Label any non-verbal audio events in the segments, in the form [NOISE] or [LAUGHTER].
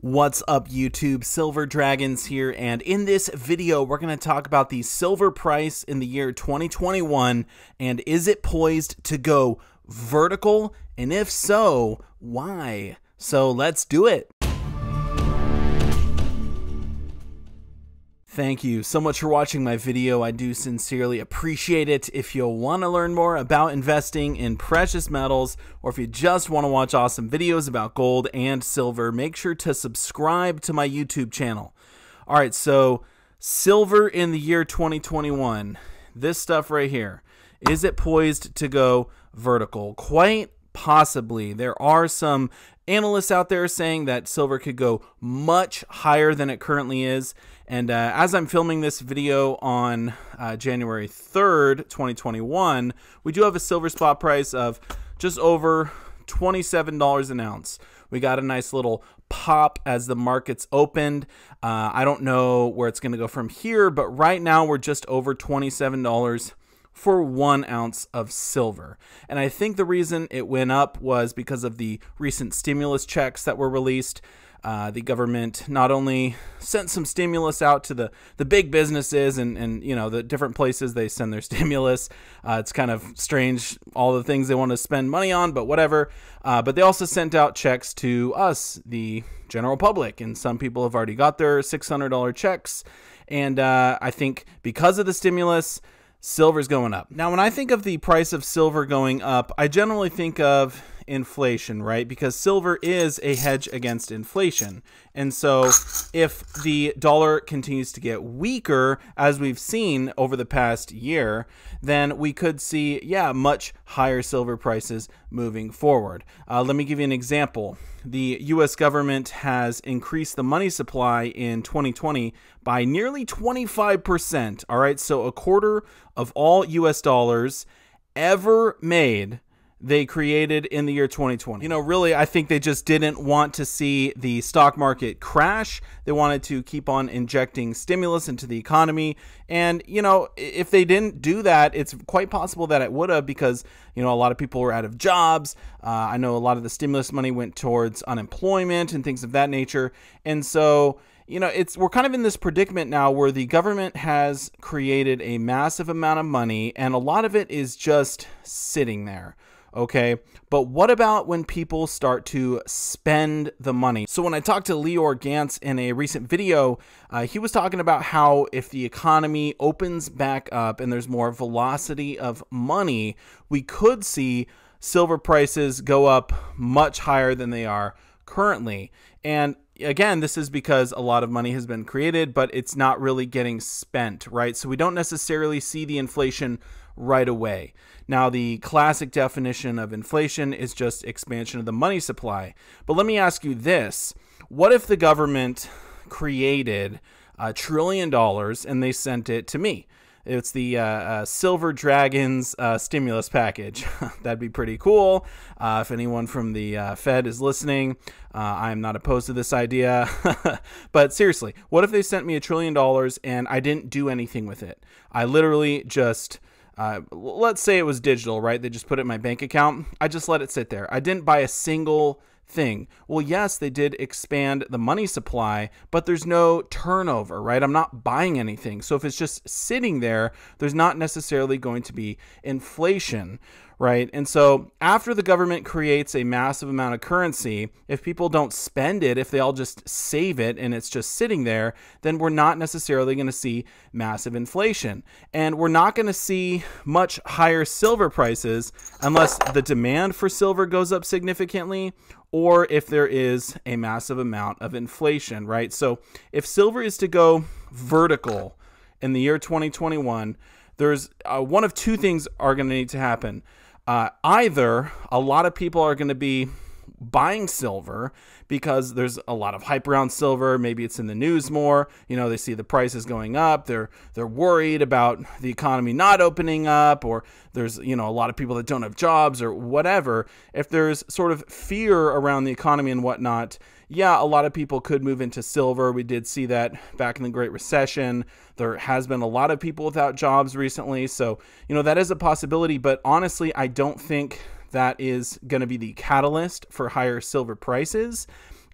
What's up YouTube, Silver Dragons here, and in this video we're going to talk about the silver price in the year 2021 and is it poised to go vertical, and if so, why? So let's do it. Thank you so much for watching my video. I do sincerely appreciate it. If you want to learn more about investing in precious metals, or if you just want to watch awesome videos about gold and silver, make sure to subscribe to my YouTube channel. All right, so silver in the year 2021, this stuff right here, is it poised to go vertical? Quite possibly. There are some analysts out there saying that silver could go much higher than it currently is. And uh, as I'm filming this video on uh, January 3rd, 2021, we do have a silver spot price of just over $27 an ounce. We got a nice little pop as the markets opened. Uh, I don't know where it's going to go from here, but right now we're just over $27 for one ounce of silver. And I think the reason it went up was because of the recent stimulus checks that were released. Uh, the government not only sent some stimulus out to the, the big businesses and, and you know the different places they send their [LAUGHS] stimulus. Uh, it's kind of strange all the things they want to spend money on, but whatever. Uh, but they also sent out checks to us, the general public, and some people have already got their six hundred dollar checks. And uh, I think because of the stimulus, silver's going up. Now, when I think of the price of silver going up, I generally think of inflation, right? Because silver is a hedge against inflation. And so if the dollar continues to get weaker, as we've seen over the past year, then we could see, yeah, much higher silver prices moving forward. Uh, let me give you an example. The US government has increased the money supply in 2020 by nearly 25%. All right, so a quarter of all US dollars ever made they created in the year 2020. You know, really, I think they just didn't want to see the stock market crash. They wanted to keep on injecting stimulus into the economy. And, you know, if they didn't do that, it's quite possible that it would have because, you know, a lot of people were out of jobs. Uh, I know a lot of the stimulus money went towards unemployment and things of that nature. And so, you know it's we're kind of in this predicament now where the government has created a massive amount of money and a lot of it is just sitting there okay? But what about when people start to spend the money? So when I talked to Leor Gantz in a recent video, uh, he was talking about how if the economy opens back up and there's more velocity of money, we could see silver prices go up much higher than they are currently. And again, this is because a lot of money has been created, but it's not really getting spent, right? So we don't necessarily see the inflation right away. Now, the classic definition of inflation is just expansion of the money supply. But let me ask you this what if the government created a trillion dollars and they sent it to me? It's the uh, uh, Silver Dragons uh, stimulus package. [LAUGHS] That'd be pretty cool. Uh, if anyone from the uh, Fed is listening, uh, I am not opposed to this idea. [LAUGHS] but seriously, what if they sent me a trillion dollars and I didn't do anything with it? I literally just uh, let's say it was digital, right? They just put it in my bank account. I just let it sit there. I didn't buy a single thing. Well, yes, they did expand the money supply, but there's no turnover, right? I'm not buying anything. So if it's just sitting there, there's not necessarily going to be inflation, right? And so after the government creates a massive amount of currency, if people don't spend it, if they all just save it and it's just sitting there, then we're not necessarily going to see massive inflation. And we're not going to see much higher silver prices unless the demand for silver goes up significantly or if there is a massive amount of inflation, right? So if silver is to go vertical in the year 2021, there's uh, one of two things are going to need to happen uh, either a lot of people are going to be buying silver because there's a lot of hype around silver maybe it's in the news more you know they see the prices going up they're they're worried about the economy not opening up or there's you know a lot of people that don't have jobs or whatever if there's sort of fear around the economy and whatnot yeah, a lot of people could move into silver. We did see that back in the Great Recession. There has been a lot of people without jobs recently. So, you know, that is a possibility. But honestly, I don't think that is going to be the catalyst for higher silver prices.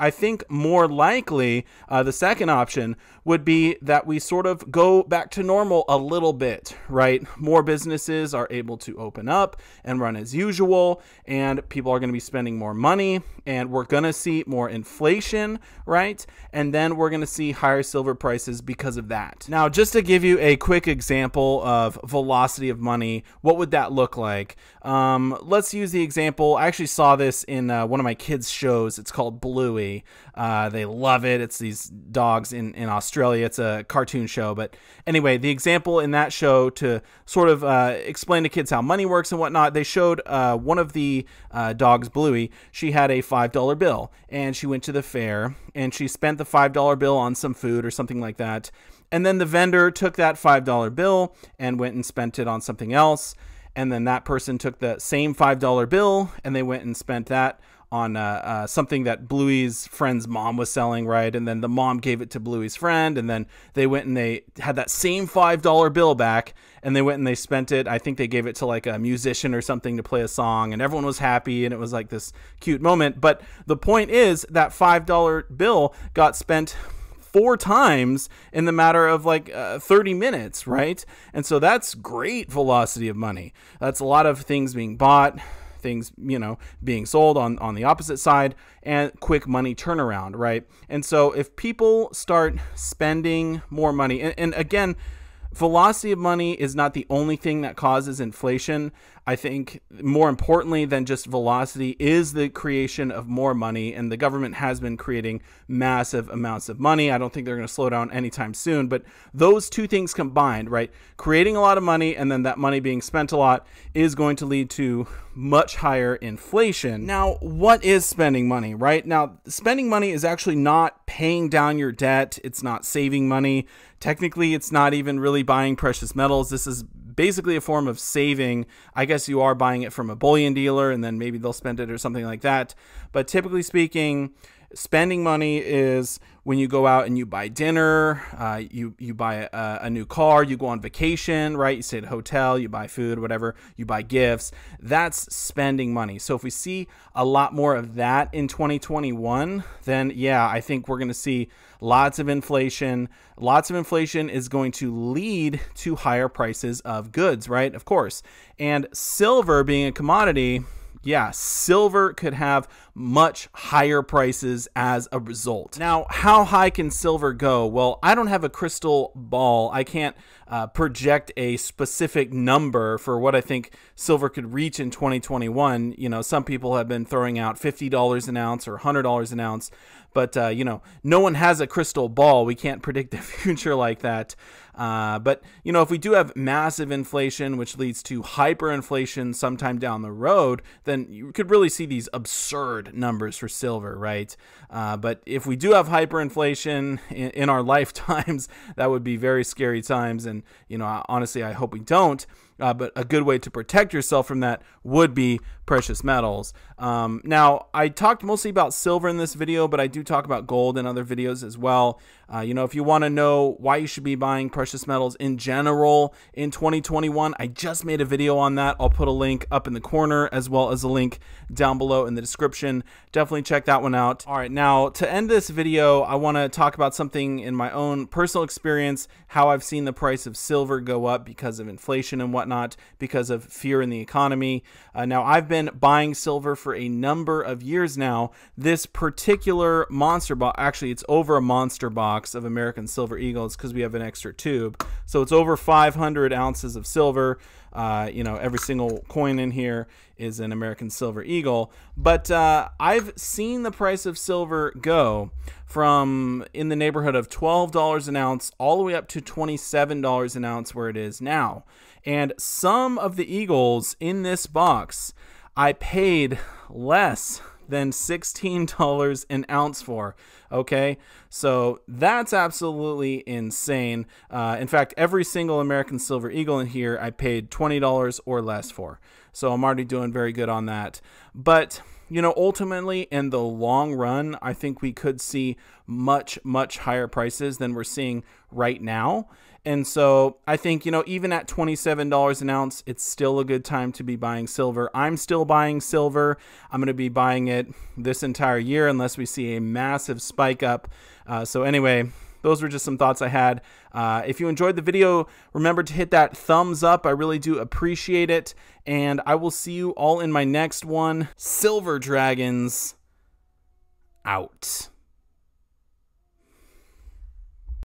I think more likely uh, the second option would be that we sort of go back to normal a little bit, right? More businesses are able to open up and run as usual, and people are going to be spending more money, and we're going to see more inflation, right? And then we're going to see higher silver prices because of that. Now, just to give you a quick example of velocity of money, what would that look like? Um, let's use the example. I actually saw this in uh, one of my kids' shows. It's called Bluey uh, they love it. It's these dogs in, in Australia. It's a cartoon show. But anyway, the example in that show to sort of uh, explain to kids how money works and whatnot, they showed uh, one of the uh, dogs, Bluey, she had a $5 bill and she went to the fair and she spent the $5 bill on some food or something like that. And then the vendor took that $5 bill and went and spent it on something else. And then that person took the same $5 bill and they went and spent that on uh, uh, something that Bluey's friend's mom was selling, right? And then the mom gave it to Bluey's friend, and then they went and they had that same five dollar bill back, and they went and they spent it. I think they gave it to like a musician or something to play a song, and everyone was happy, and it was like this cute moment. But the point is that five dollar bill got spent four times in the matter of like uh, 30 minutes, right? And so that's great velocity of money. That's a lot of things being bought things you know being sold on on the opposite side and quick money turnaround right and so if people start spending more money and, and again velocity of money is not the only thing that causes inflation I think more importantly than just velocity is the creation of more money, and the government has been creating massive amounts of money. I don't think they're going to slow down anytime soon, but those two things combined, right, creating a lot of money and then that money being spent a lot is going to lead to much higher inflation. Now, what is spending money, right? Now, spending money is actually not paying down your debt, it's not saving money. Technically, it's not even really buying precious metals. This is basically a form of saving. I guess you are buying it from a bullion dealer and then maybe they'll spend it or something like that. But typically speaking, Spending money is when you go out and you buy dinner, uh, you you buy a, a, new car, you go on vacation, right? You stay at a hotel, you buy food, whatever, you buy gifts. That's spending money. So if we see a lot more of that in 2021, then yeah, I think we're going to see lots of inflation. Lots of inflation is going to lead to higher prices of goods, right? Of course. And silver being a commodity yeah, silver could have much higher prices as a result. Now, how high can silver go? Well, I don't have a crystal ball. I can't uh, project a specific number for what I think silver could reach in 2021. You know, some people have been throwing out $50 an ounce or $100 an ounce, but, uh, you know, no one has a crystal ball. We can't [LAUGHS] predict the future like that. Uh, but, you know, if we do have massive inflation, which leads to hyperinflation sometime down the road, then you could really see these absurd numbers for silver, right? Uh, but if we do have hyperinflation in, in, our [LAUGHS] lifetimes, that would be very scary times. And and you know honestly i hope we don't uh, but a good way to protect yourself from that would be precious metals. Um, now, I talked mostly about silver in this video, but I do talk about gold in other videos as well. Uh, you know, if you want to know why you should be buying precious metals in general in 2021, I just made a video on that. I'll put a link up in the corner as well as a link down below in the description. Definitely check that one out. All right, now to end this video, I want to talk about something in my own personal experience, how I've seen the price of silver go up because of inflation and whatnot whatnot because of fear in the economy. Uh, now, I've been buying silver for a number of years now. This particular monster box, actually, it's over a monster box of American Silver Eagles because we have an extra tube. So it's over 500 ounces of silver. Uh, you know, every single coin in here is an American silver eagle. But uh, I've seen the price of silver go from in the neighborhood of $12 an ounce all the way up to $27 an ounce where it is now. And some of the eagles in this box, I paid less than $16 an ounce for. Okay, so that's absolutely insane. Uh, in fact, every single American Silver Eagle in here I paid $20 or less for. So I'm already doing very good on that. But you know, ultimately in the long run, I think we could see much, much higher prices than we're seeing right now. And so I think, you know, even at $27 an ounce, it's still a good time to be buying silver. I'm still buying silver. I'm going to be buying it this entire year unless we see a massive spike up. Uh, so, anyway, those were just some thoughts I had. Uh, if you enjoyed the video, remember to hit that thumbs up. I really do appreciate it. And I will see you all in my next one. Silver Dragons out.